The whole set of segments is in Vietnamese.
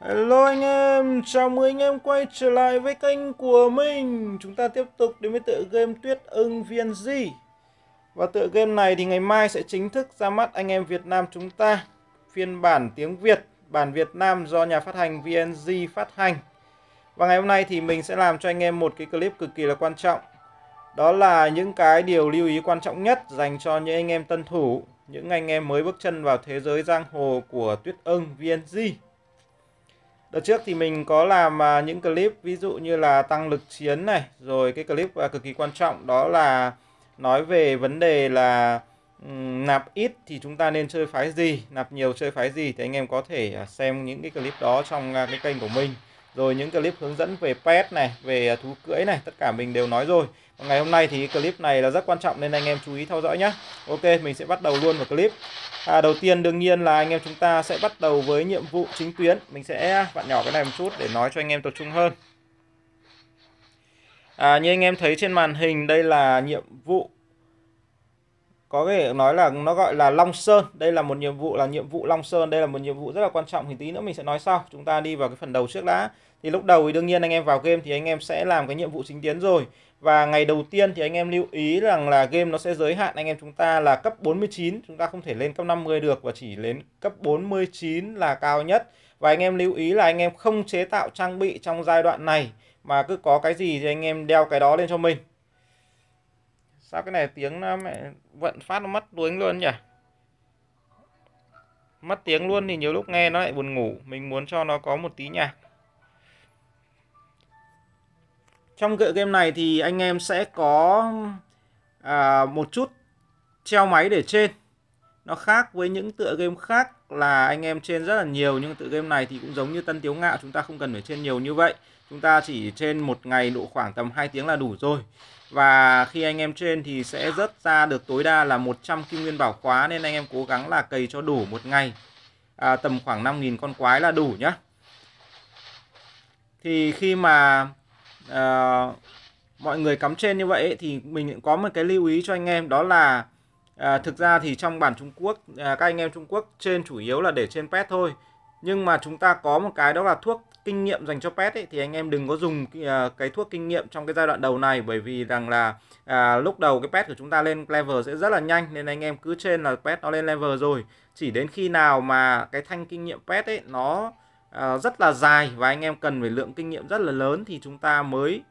Hello anh em, chào mừng anh em quay trở lại với kênh của mình Chúng ta tiếp tục đến với tựa game Tuyết ưng viên VNG Và tựa game này thì ngày mai sẽ chính thức ra mắt anh em Việt Nam chúng ta Phiên bản tiếng Việt, bản Việt Nam do nhà phát hành VNG phát hành Và ngày hôm nay thì mình sẽ làm cho anh em một cái clip cực kỳ là quan trọng Đó là những cái điều lưu ý quan trọng nhất dành cho những anh em tân thủ Những anh em mới bước chân vào thế giới giang hồ của Tuyết ưng VNG Đợt trước thì mình có làm à, những clip ví dụ như là tăng lực chiến này, rồi cái clip à, cực kỳ quan trọng đó là nói về vấn đề là nạp ít thì chúng ta nên chơi phái gì, nạp nhiều chơi phái gì thì anh em có thể à, xem những cái clip đó trong cái kênh của mình rồi những clip hướng dẫn về pet này về thú cưỡi này tất cả mình đều nói rồi Còn ngày hôm nay thì clip này là rất quan trọng nên anh em chú ý theo dõi nhé Ok mình sẽ bắt đầu luôn vào clip à, đầu tiên đương nhiên là anh em chúng ta sẽ bắt đầu với nhiệm vụ chính tuyến mình sẽ vặn nhỏ cái này một chút để nói cho anh em tập trung hơn à, như anh em thấy trên màn hình đây là nhiệm vụ có thể nói là nó gọi là Long Sơn đây là một nhiệm vụ là nhiệm vụ Long Sơn đây là một nhiệm vụ rất là quan trọng thì tí nữa mình sẽ nói sau chúng ta đi vào cái phần đầu trước đã thì lúc đầu thì đương nhiên anh em vào game thì anh em sẽ làm cái nhiệm vụ chính tiến rồi và ngày đầu tiên thì anh em lưu ý rằng là game nó sẽ giới hạn anh em chúng ta là cấp 49 chúng ta không thể lên cấp 50 được và chỉ lên cấp 49 là cao nhất và anh em lưu ý là anh em không chế tạo trang bị trong giai đoạn này mà cứ có cái gì thì anh em đeo cái đó lên cho mình sao cái này tiếng mẹ vận phát nó mất tiếng luôn nhỉ mất tiếng luôn thì nhiều lúc nghe nó lại buồn ngủ mình muốn cho nó có một tí nhạc trong cựa game này thì anh em sẽ có à, một chút treo máy để trên nó khác với những tựa game khác là anh em trên rất là nhiều nhưng tựa game này thì cũng giống như tân tiếu ngạo chúng ta không cần phải trên nhiều như vậy chúng ta chỉ trên một ngày độ khoảng tầm 2 tiếng là đủ rồi và khi anh em trên thì sẽ rớt ra được tối đa là 100 kim nguyên bảo khóa nên anh em cố gắng là cày cho đủ một ngày à, tầm khoảng 5.000 con quái là đủ nhá thì khi mà à, mọi người cắm trên như vậy ấy, thì mình có một cái lưu ý cho anh em đó là à, thực ra thì trong bản Trung Quốc à, các anh em Trung Quốc trên chủ yếu là để trên pet thôi nhưng mà chúng ta có một cái đó là thuốc kinh nghiệm dành cho pet ấy, thì anh em đừng có dùng cái, cái thuốc kinh nghiệm trong cái giai đoạn đầu này bởi vì rằng là à, lúc đầu cái pet của chúng ta lên level sẽ rất là nhanh nên anh em cứ trên là pet nó lên level rồi chỉ đến khi nào mà cái thanh kinh nghiệm pet ấy nó Ờ, rất là dài và anh em cần phải lượng kinh nghiệm rất là lớn thì chúng ta mới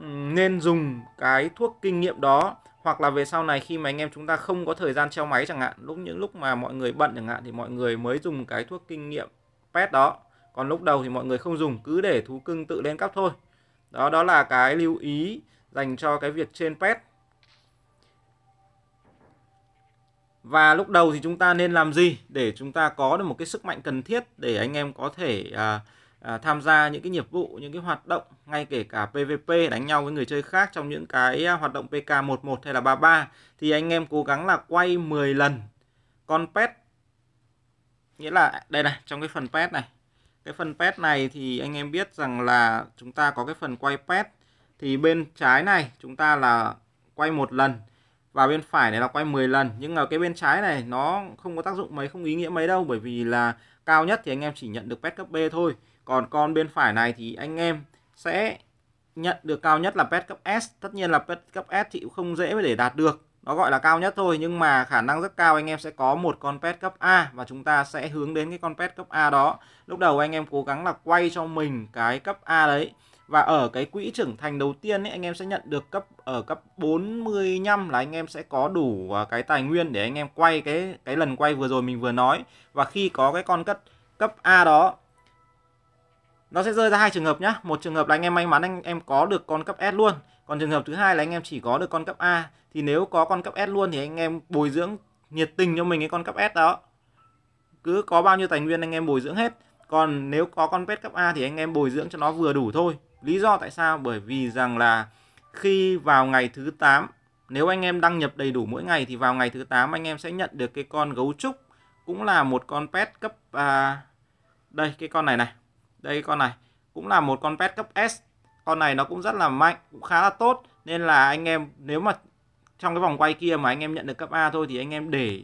ừ, nên dùng cái thuốc kinh nghiệm đó hoặc là về sau này khi mà anh em chúng ta không có thời gian treo máy chẳng hạn lúc những lúc mà mọi người bận chẳng hạn thì mọi người mới dùng cái thuốc kinh nghiệm pet đó còn lúc đầu thì mọi người không dùng cứ để thú cưng tự lên cấp thôi đó đó là cái lưu ý dành cho cái việc trên pet Và lúc đầu thì chúng ta nên làm gì để chúng ta có được một cái sức mạnh cần thiết để anh em có thể à, à, tham gia những cái nhiệm vụ, những cái hoạt động ngay kể cả PVP đánh nhau với người chơi khác trong những cái à, hoạt động PK11 hay là 33 thì anh em cố gắng là quay 10 lần con pet nghĩa là đây này trong cái phần pet này cái phần pet này thì anh em biết rằng là chúng ta có cái phần quay pet thì bên trái này chúng ta là quay một lần và bên phải này là quay 10 lần nhưng ở cái bên trái này nó không có tác dụng mấy không ý nghĩa mấy đâu bởi vì là cao nhất thì anh em chỉ nhận được pet cấp B thôi còn con bên phải này thì anh em sẽ nhận được cao nhất là pet cấp S tất nhiên là pet cấp S thì cũng không dễ để đạt được nó gọi là cao nhất thôi nhưng mà khả năng rất cao anh em sẽ có một con pet cấp A và chúng ta sẽ hướng đến cái con pet cấp A đó lúc đầu anh em cố gắng là quay cho mình cái cấp A đấy và ở cái quỹ trưởng thành đầu tiên ấy, anh em sẽ nhận được cấp ở cấp 45 là anh em sẽ có đủ à, cái tài nguyên để anh em quay cái cái lần quay vừa rồi mình vừa nói và khi có cái con cất cấp A đó nó sẽ rơi ra hai trường hợp nhá một trường hợp là anh em may mắn anh em có được con cấp S luôn còn trường hợp thứ hai là anh em chỉ có được con cấp A thì nếu có con cấp S luôn thì anh em bồi dưỡng nhiệt tình cho mình cái con cấp S đó cứ có bao nhiêu tài nguyên anh em bồi dưỡng hết còn nếu có con pet cấp A thì anh em bồi dưỡng cho nó vừa đủ thôi Lý do tại sao? Bởi vì rằng là khi vào ngày thứ 8, nếu anh em đăng nhập đầy đủ mỗi ngày thì vào ngày thứ 8 anh em sẽ nhận được cái con gấu trúc cũng là một con pet cấp à, đây cái con này này. Đây con này cũng là một con pet cấp S. Con này nó cũng rất là mạnh, cũng khá là tốt nên là anh em nếu mà trong cái vòng quay kia mà anh em nhận được cấp A thôi thì anh em để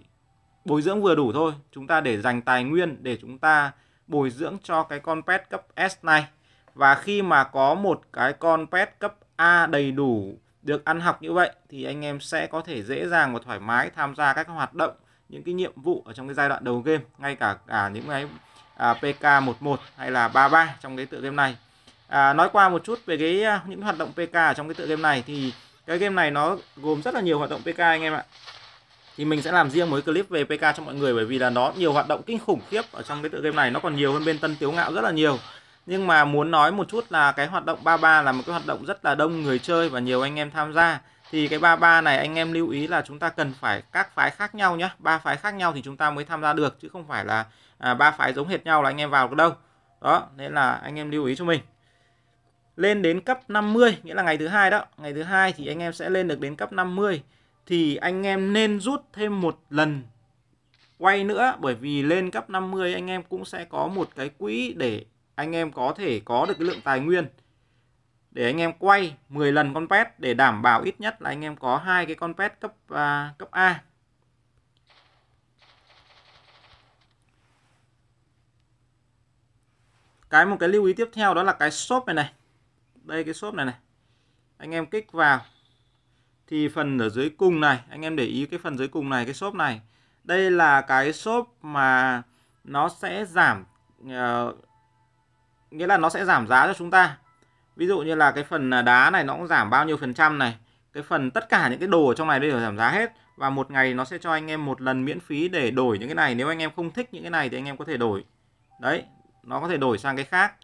bồi dưỡng vừa đủ thôi. Chúng ta để dành tài nguyên để chúng ta bồi dưỡng cho cái con pet cấp S này và khi mà có một cái con pet cấp A đầy đủ được ăn học như vậy thì anh em sẽ có thể dễ dàng và thoải mái tham gia các hoạt động những cái nhiệm vụ ở trong cái giai đoạn đầu game ngay cả cả những cái à, PK11 hay là 33 trong cái tựa game này à, nói qua một chút về cái à, những hoạt động PK ở trong cái tựa game này thì cái game này nó gồm rất là nhiều hoạt động PK anh em ạ thì mình sẽ làm riêng một cái clip về PK cho mọi người bởi vì là nó nhiều hoạt động kinh khủng khiếp ở trong cái tựa game này nó còn nhiều hơn bên Tân Tiếu Ngạo rất là nhiều nhưng mà muốn nói một chút là cái hoạt động 33 là một cái hoạt động rất là đông người chơi và nhiều anh em tham gia thì cái 33 này anh em lưu ý là chúng ta cần phải các phái khác nhau nhé ba phái khác nhau thì chúng ta mới tham gia được chứ không phải là à, ba à, phái giống hệt nhau là anh em vào được đâu đó nên là anh em lưu ý cho mình lên đến cấp 50 nghĩa là ngày thứ hai đó ngày thứ hai thì anh em sẽ lên được đến cấp 50 thì anh em nên rút thêm một lần quay nữa bởi vì lên cấp 50 anh em cũng sẽ có một cái quỹ để anh em có thể có được cái lượng tài nguyên để anh em quay 10 lần con pet để đảm bảo ít nhất là anh em có hai cái con pet cấp à, cấp A. Cái một cái lưu ý tiếp theo đó là cái shop này này. Đây cái shop này này. Anh em kích vào thì phần ở dưới cùng này, anh em để ý cái phần dưới cùng này cái shop này. Đây là cái shop mà nó sẽ giảm uh, nghĩa là nó sẽ giảm giá cho chúng ta ví dụ như là cái phần à, đá này nó cũng giảm bao nhiêu phần trăm này cái phần tất cả những cái đồ ở trong này đều giảm giá hết và một ngày nó sẽ cho anh em một lần miễn phí để đổi những cái này nếu anh em không thích những cái này thì anh em có thể đổi đấy nó có thể đổi sang cái khác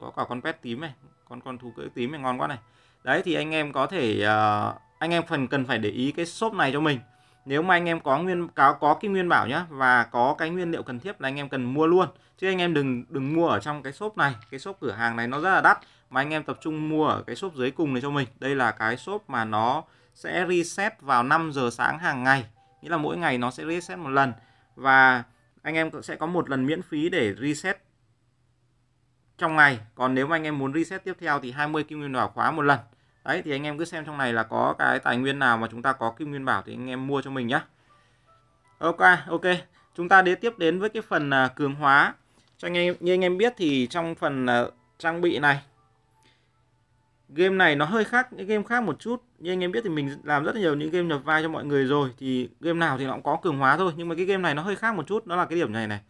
có cả con pet tím này con con thú cưỡi tím này ngon quá này đấy thì anh em có thể uh, anh em phần cần phải để ý cái shop này cho mình nếu mà anh em có nguyên cáo có cái nguyên bảo nhá và có cái nguyên liệu cần thiết là anh em cần mua luôn chứ anh em đừng đừng mua ở trong cái shop này cái shop cửa hàng này nó rất là đắt mà anh em tập trung mua ở cái shop dưới cùng này cho mình đây là cái shop mà nó sẽ reset vào 5 giờ sáng hàng ngày nghĩa là mỗi ngày nó sẽ reset một lần và anh em sẽ có một lần miễn phí để reset trong ngày còn nếu mà anh em muốn reset tiếp theo thì 20 kim nguyên bảo khóa một lần đấy thì anh em cứ xem trong này là có cái tài nguyên nào mà chúng ta có kim nguyên bảo thì anh em mua cho mình nhá ok ok chúng ta đến tiếp đến với cái phần à, cường hóa cho anh em như anh em biết thì trong phần à, trang bị này game này nó hơi khác những game khác một chút như anh em biết thì mình làm rất nhiều những game nhập vai cho mọi người rồi thì game nào thì nó cũng có cường hóa thôi nhưng mà cái game này nó hơi khác một chút đó là cái điểm này này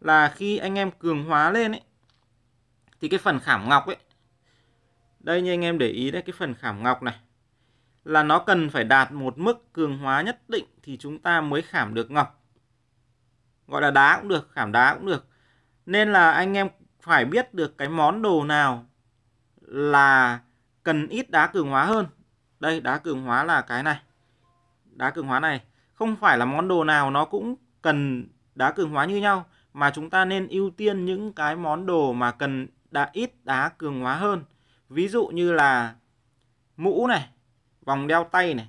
là khi anh em cường hóa lên ấy thì cái phần khảm ngọc ấy đây như anh em để ý đấy cái phần khảm ngọc này là nó cần phải đạt một mức cường hóa nhất định thì chúng ta mới khảm được ngọc. Gọi là đá cũng được, khảm đá cũng được. Nên là anh em phải biết được cái món đồ nào là cần ít đá cường hóa hơn. Đây, đá cường hóa là cái này. Đá cường hóa này không phải là món đồ nào nó cũng cần đá cường hóa như nhau mà chúng ta nên ưu tiên những cái món đồ mà cần đã ít đá cường hóa hơn ví dụ như là mũ này vòng đeo tay này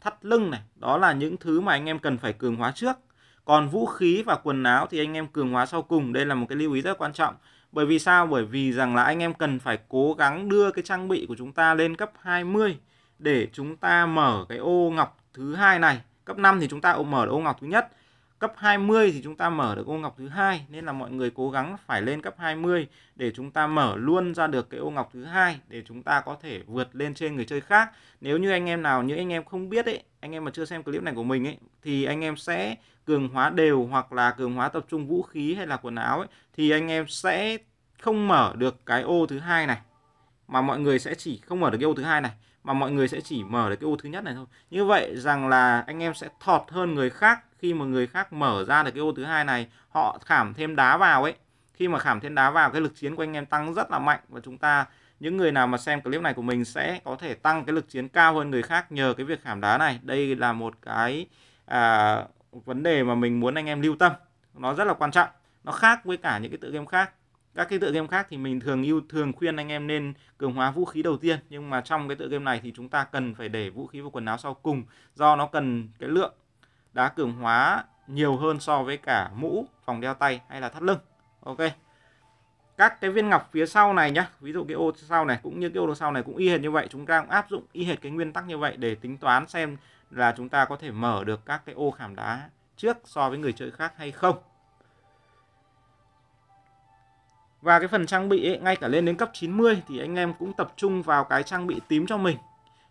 thắt lưng này đó là những thứ mà anh em cần phải cường hóa trước còn vũ khí và quần áo thì anh em cường hóa sau cùng đây là một cái lưu ý rất quan trọng bởi vì sao bởi vì rằng là anh em cần phải cố gắng đưa cái trang bị của chúng ta lên cấp 20 để chúng ta mở cái ô ngọc thứ hai này cấp 5 thì chúng ta mở ô ngọc thứ nhất cấp 20 thì chúng ta mở được ô ngọc thứ hai nên là mọi người cố gắng phải lên cấp 20 để chúng ta mở luôn ra được cái ô ngọc thứ hai để chúng ta có thể vượt lên trên người chơi khác. Nếu như anh em nào như anh em không biết ấy, anh em mà chưa xem clip này của mình ấy thì anh em sẽ cường hóa đều hoặc là cường hóa tập trung vũ khí hay là quần áo ấy thì anh em sẽ không mở được cái ô thứ hai này mà mọi người sẽ chỉ không mở được cái ô thứ hai này mà mọi người sẽ chỉ mở được cái ô thứ nhất này thôi. Như vậy rằng là anh em sẽ thọt hơn người khác khi mà người khác mở ra được cái ô thứ hai này họ khảm thêm đá vào ấy khi mà khảm thêm đá vào cái lực chiến của anh em tăng rất là mạnh và chúng ta những người nào mà xem clip này của mình sẽ có thể tăng cái lực chiến cao hơn người khác nhờ cái việc khảm đá này đây là một cái à, vấn đề mà mình muốn anh em lưu tâm nó rất là quan trọng nó khác với cả những cái tựa game khác các cái tựa game khác thì mình thường yêu thường khuyên anh em nên cường hóa vũ khí đầu tiên nhưng mà trong cái tựa game này thì chúng ta cần phải để vũ khí và quần áo sau cùng do nó cần cái lượng đá cường hóa nhiều hơn so với cả mũ, vòng đeo tay hay là thắt lưng. Ok. Các cái viên ngọc phía sau này nhá, ví dụ cái ô sau này cũng như cái ô sau này cũng y hệt như vậy, chúng ta cũng áp dụng y hệt cái nguyên tắc như vậy để tính toán xem là chúng ta có thể mở được các cái ô khảm đá trước so với người chơi khác hay không. Và cái phần trang bị ấy, ngay cả lên đến cấp 90 thì anh em cũng tập trung vào cái trang bị tím cho mình.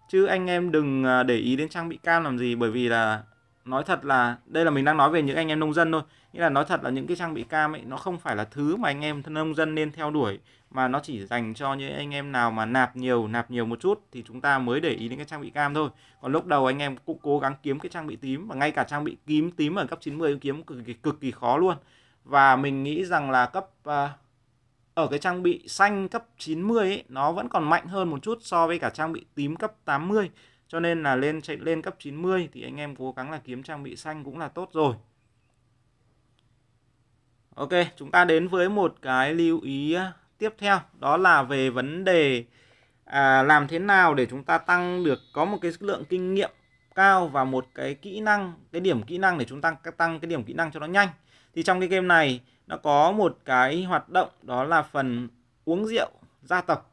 Chứ anh em đừng à, để ý đến trang bị cam làm gì bởi vì là nói thật là đây là mình đang nói về những anh em nông dân thôi nghĩa là nói thật là những cái trang bị cam ấy nó không phải là thứ mà anh em nông dân nên theo đuổi mà nó chỉ dành cho những anh em nào mà nạp nhiều nạp nhiều một chút thì chúng ta mới để ý đến cái trang bị cam thôi còn lúc đầu anh em cũng cố gắng kiếm cái trang bị tím và ngay cả trang bị kiếm tím ở cấp 90 kiếm cực kỳ cực kỳ khó luôn và mình nghĩ rằng là cấp uh, ở cái trang bị xanh cấp 90 ấy, nó vẫn còn mạnh hơn một chút so với cả trang bị tím cấp 80 cho nên là lên chạy lên cấp 90 thì anh em cố gắng là kiếm trang bị xanh cũng là tốt rồi. Ok, chúng ta đến với một cái lưu ý tiếp theo đó là về vấn đề à, làm thế nào để chúng ta tăng được có một cái lượng kinh nghiệm cao và một cái kỹ năng cái điểm kỹ năng để chúng ta tăng cái điểm kỹ năng cho nó nhanh thì trong cái game này nó có một cái hoạt động đó là phần uống rượu gia tộc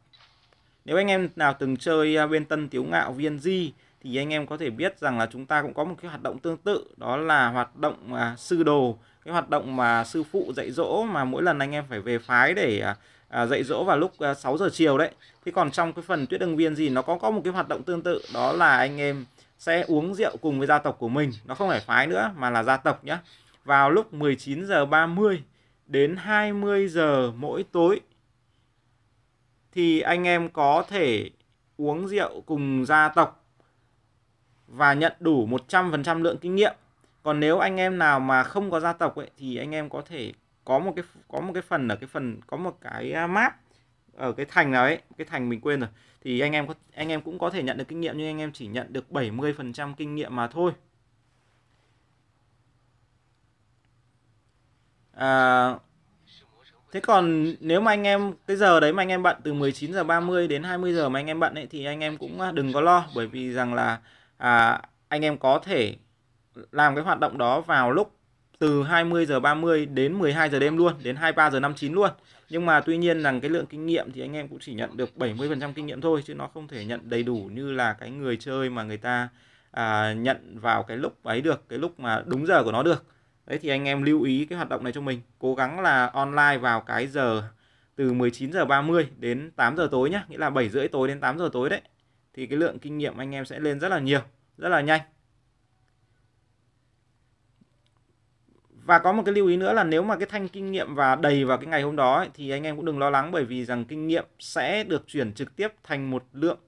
nếu anh em nào từng chơi à, bên Tân Tiếu Ngạo VNG thì anh em có thể biết rằng là chúng ta cũng có một cái hoạt động tương tự đó là hoạt động à, sư đồ cái hoạt động mà sư phụ dạy dỗ mà mỗi lần anh em phải về phái để à, à, dạy dỗ vào lúc à, 6 giờ chiều đấy thế còn trong cái phần tuyết đương viên gì nó có có một cái hoạt động tương tự đó là anh em sẽ uống rượu cùng với gia tộc của mình nó không phải phái nữa mà là gia tộc nhé vào lúc 19 giờ 30 đến 20 giờ mỗi tối thì anh em có thể uống rượu cùng gia tộc và nhận đủ 100% lượng kinh nghiệm. Còn nếu anh em nào mà không có gia tộc ấy thì anh em có thể có một cái có một cái phần ở cái phần có một cái à, map ở cái thành nào ấy, cái thành mình quên rồi thì anh em có anh em cũng có thể nhận được kinh nghiệm nhưng anh em chỉ nhận được 70% kinh nghiệm mà thôi. À, Thế còn nếu mà anh em cái giờ đấy mà anh em bận từ 19 giờ 30 đến 20 giờ mà anh em bận ấy thì anh em cũng à, đừng có lo bởi vì rằng là à, anh em có thể làm cái hoạt động đó vào lúc từ 20 giờ 30 đến 12 giờ đêm luôn, đến 23 giờ 59 luôn. Nhưng mà tuy nhiên rằng cái lượng kinh nghiệm thì anh em cũng chỉ nhận được 70% kinh nghiệm thôi chứ nó không thể nhận đầy đủ như là cái người chơi mà người ta à, nhận vào cái lúc ấy được, cái lúc mà đúng giờ của nó được đấy thì anh em lưu ý cái hoạt động này cho mình cố gắng là online vào cái giờ từ 19 giờ 30 đến 8 giờ tối nhá nghĩa là 7 rưỡi tối đến 8 giờ tối đấy thì cái lượng kinh nghiệm anh em sẽ lên rất là nhiều rất là nhanh và có một cái lưu ý nữa là nếu mà cái thanh kinh nghiệm và đầy vào cái ngày hôm đó ấy, thì anh em cũng đừng lo lắng bởi vì rằng kinh nghiệm sẽ được chuyển trực tiếp thành một lượng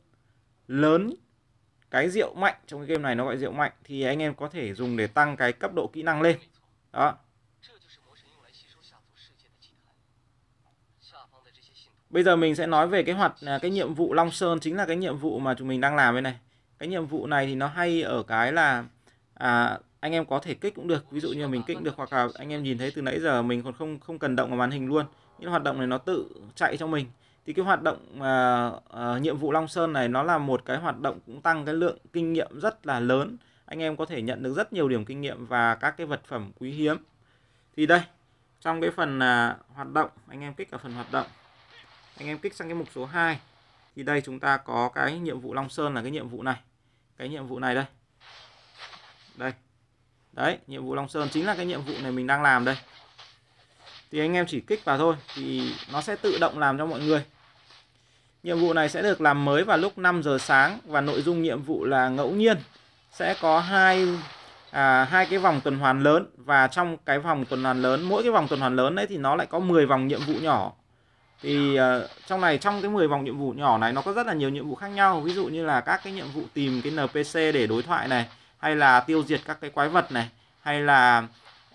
lớn cái rượu mạnh trong cái game này nó gọi rượu mạnh thì anh em có thể dùng để tăng cái cấp độ kỹ năng lên đó bây giờ mình sẽ nói về cái hoạt à, cái nhiệm vụ long sơn chính là cái nhiệm vụ mà chúng mình đang làm đây này cái nhiệm vụ này thì nó hay ở cái là à, anh em có thể kích cũng được ví dụ như mình kích được hoặc là anh em nhìn thấy từ nãy giờ mình còn không không cần động vào màn hình luôn những hoạt động này nó tự chạy cho mình thì cái hoạt động à, à, nhiệm vụ Long Sơn này nó là một cái hoạt động cũng tăng cái lượng kinh nghiệm rất là lớn anh em có thể nhận được rất nhiều điểm kinh nghiệm và các cái vật phẩm quý hiếm thì đây trong cái phần là hoạt động anh em kích ở phần hoạt động anh em kích sang cái mục số 2 thì đây chúng ta có cái nhiệm vụ Long Sơn là cái nhiệm vụ này cái nhiệm vụ này đây đây đấy nhiệm vụ Long Sơn chính là cái nhiệm vụ này mình đang làm đây thì anh em chỉ kích vào thôi thì nó sẽ tự động làm cho mọi người nhiệm vụ này sẽ được làm mới vào lúc 5 giờ sáng và nội dung nhiệm vụ là ngẫu nhiên sẽ có hai à, hai cái vòng tuần hoàn lớn và trong cái vòng tuần hoàn lớn mỗi cái vòng tuần hoàn lớn đấy thì nó lại có 10 vòng nhiệm vụ nhỏ thì uh, trong này trong cái 10 vòng nhiệm vụ nhỏ này nó có rất là nhiều nhiệm vụ khác nhau ví dụ như là các cái nhiệm vụ tìm cái npc để đối thoại này hay là tiêu diệt các cái quái vật này hay là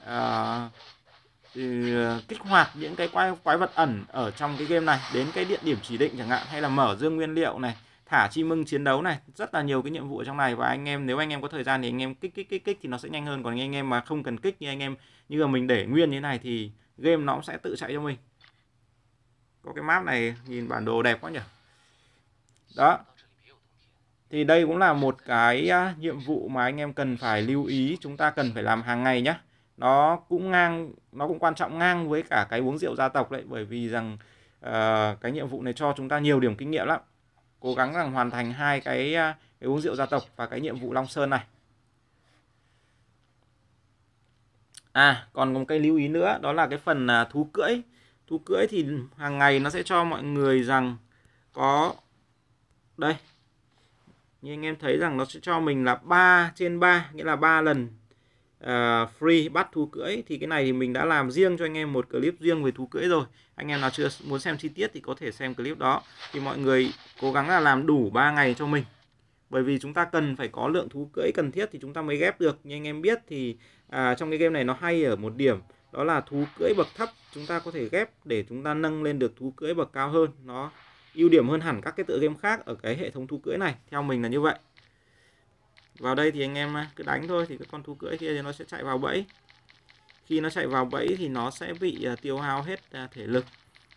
uh, uh, kích hoạt những cái quái quái vật ẩn ở trong cái game này đến cái địa điểm chỉ định chẳng hạn hay là mở dương nguyên liệu này thả chim mưng chiến đấu này rất là nhiều cái nhiệm vụ ở trong này và anh em nếu anh em có thời gian thì anh em kích kích kích kích thì nó sẽ nhanh hơn còn anh em mà không cần kích như anh em như là mình để nguyên như thế này thì game nó cũng sẽ tự chạy cho mình có cái map này nhìn bản đồ đẹp quá nhỉ đó thì đây cũng là một cái nhiệm vụ mà anh em cần phải lưu ý chúng ta cần phải làm hàng ngày nhé nó cũng ngang nó cũng quan trọng ngang với cả cái uống rượu gia tộc đấy bởi vì rằng uh, cái nhiệm vụ này cho chúng ta nhiều điểm kinh nghiệm lắm cố gắng rằng hoàn thành hai cái, à, cái uống rượu gia tộc và cái nhiệm vụ Long Sơn này. À, còn một cái lưu ý nữa đó là cái phần à, thú cưỡi. Thú cưỡi thì hàng ngày nó sẽ cho mọi người rằng có đây. Như anh em thấy rằng nó sẽ cho mình là 3 trên 3, nghĩa là 3 lần uh, free bắt thú cưỡi thì cái này thì mình đã làm riêng cho anh em một clip riêng về thú cưỡi rồi anh em nào chưa muốn xem chi tiết thì có thể xem clip đó thì mọi người cố gắng là làm đủ 3 ngày cho mình bởi vì chúng ta cần phải có lượng thú cưỡi cần thiết thì chúng ta mới ghép được như anh em biết thì à, trong cái game này nó hay ở một điểm đó là thú cưỡi bậc thấp chúng ta có thể ghép để chúng ta nâng lên được thú cưỡi bậc cao hơn nó ưu điểm hơn hẳn các cái tựa game khác ở cái hệ thống thú cưỡi này theo mình là như vậy vào đây thì anh em à, cứ đánh thôi thì cái con thú cưỡi kia thì nó sẽ chạy vào bẫy khi nó chạy vào bẫy thì nó sẽ bị à, tiêu hao hết à, thể lực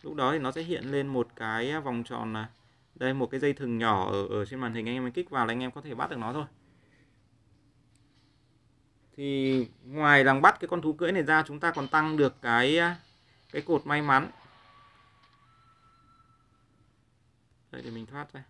lúc đó thì nó sẽ hiện lên một cái vòng tròn đây một cái dây thừng nhỏ ở, ở trên màn hình anh em kích vào là anh em có thể bắt được nó thôi thì ngoài rằng bắt cái con thú cưỡi này ra chúng ta còn tăng được cái cái cột may mắn đây để mình thoát ra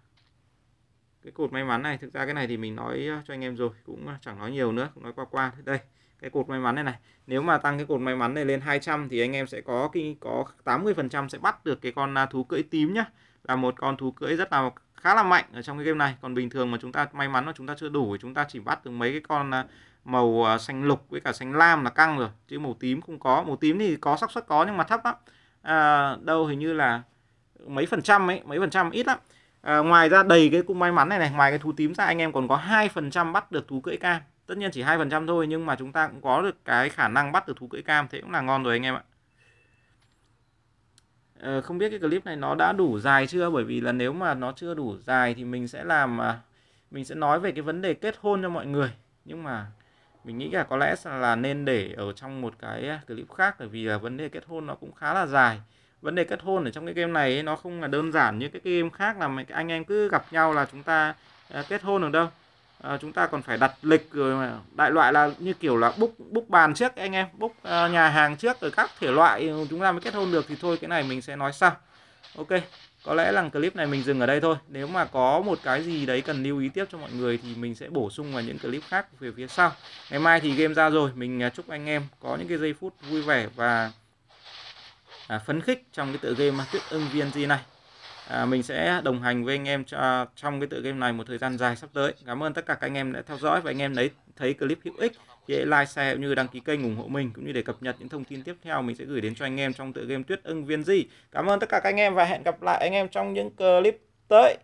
cái cột may mắn này thực ra cái này thì mình nói ờ, cho anh em rồi cũng ờ, chẳng nói nhiều nữa cũng nói qua qua thế đây cái cột may mắn này này nếu mà tăng cái cột may mắn này lên 200 thì anh em sẽ có cái có 80 phần trăm sẽ bắt được cái con à, thú cưỡi tím nhá là một con thú cưỡi rất là khá là mạnh ở trong cái game này còn bình thường mà chúng ta may mắn mà chúng ta chưa đủ chúng ta chỉ bắt được mấy cái con à, màu à, xanh lục với cả xanh lam là căng rồi chứ màu tím không có màu tím thì có xác suất có nhưng mà thấp lắm à, đâu hình như là mấy phần trăm ấy mấy phần trăm ít lắm à, ngoài ra đầy cái cung may mắn này này ngoài cái thú tím ra anh em còn có hai phần trăm bắt được thú cưỡi cam tất nhiên chỉ hai phần trăm thôi nhưng mà chúng ta cũng có được cái khả năng bắt được thú cưỡi cam thế cũng là ngon rồi anh em ạ à, không biết cái clip này nó đã đủ dài chưa bởi vì là nếu mà nó chưa đủ dài thì mình sẽ làm à, mình sẽ nói về cái vấn đề kết hôn cho mọi người nhưng mà mình nghĩ là có lẽ là nên để ở trong một cái à, clip khác bởi vì là vấn đề kết hôn nó cũng khá là dài vấn đề kết hôn ở trong cái game này ấy, nó không là đơn giản như cái game khác là anh em cứ gặp nhau là chúng ta ờ, kết hôn được đâu à, chúng ta còn phải đặt lịch rồi mà. đại loại là như kiểu là búc búc bàn trước anh em búc à, ờ, nhà hàng trước rồi các thể loại ừ, chúng ta mới kết hôn được thì thôi cái này mình sẽ nói sau ok có lẽ là clip này mình dừng ở đây thôi nếu mà có một cái gì đấy cần lưu ý tiếp cho mọi người thì mình sẽ bổ sung vào những clip khác về phía sau ngày mai thì game ra rồi mình chúc anh em có những cái giây phút vui vẻ và À, phấn khích trong cái tựa game tuyết ưng viên gì này à, mình sẽ đồng hành với anh em cho, trong cái tựa game này một thời gian dài sắp tới cảm ơn tất cả các anh em đã theo dõi và anh em đấy thấy clip hữu ích thì hãy like share cũng như đăng ký kênh ủng hộ mình cũng như để cập nhật những thông tin tiếp theo mình sẽ gửi đến cho anh em trong tựa game tuyết ưng viên gì cảm ơn tất cả các anh em và hẹn gặp lại anh em trong những clip tới